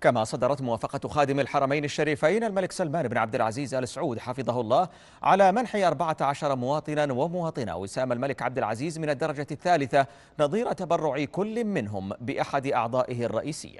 كما صدرت موافقة خادم الحرمين الشريفين الملك سلمان بن عبد العزيز آل سعود حفظه الله على منح 14 مواطنا ومواطنة وسام الملك عبد العزيز من الدرجة الثالثة نظير تبرع كل منهم بأحد أعضائه الرئيسية